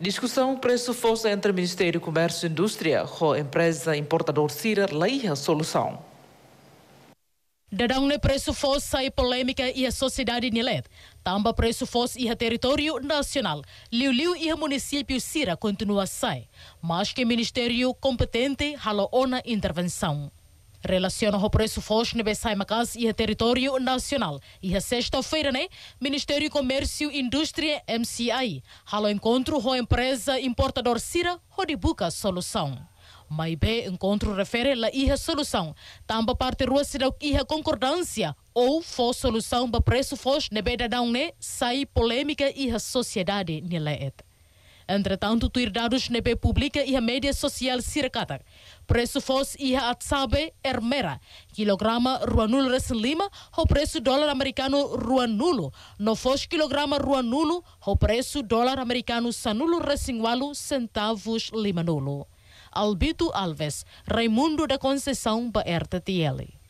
Discussão pressupôs entre Ministério Comércio e Indústria com a empresa importador Cira Leia Solução. Dadang ne preço fosse sai polêmica e a sociedade nilet. Tamba preço fosse e território nacional. Liu liu e a município Cira continua sair. Mas que ministério competente hala ona intervenção relaciona o preço fos no Bessaima macas e a território nacional. E a sexta-feira, né? Ministério Comércio e Indústria, MCI. Halo encontro com a empresa importador Cira Rodibuca Solução. Maibe encontro refere la a solução. Tamba parte rua se a concordância ou for solução para preço fos nebe da né? sai polêmica e a sociedade é Entretanto, tirados na B pública e a média social circata. Preço fosse e a atsabe ermera. Quilograma ruanulo recém lima, o preço dólar americano ruanulo. Não fosse quilograma ruanulo, o preço dólar americano sanulo igualo centavos limanulo. Albito Alves, Raimundo da Conceição, para RTTL.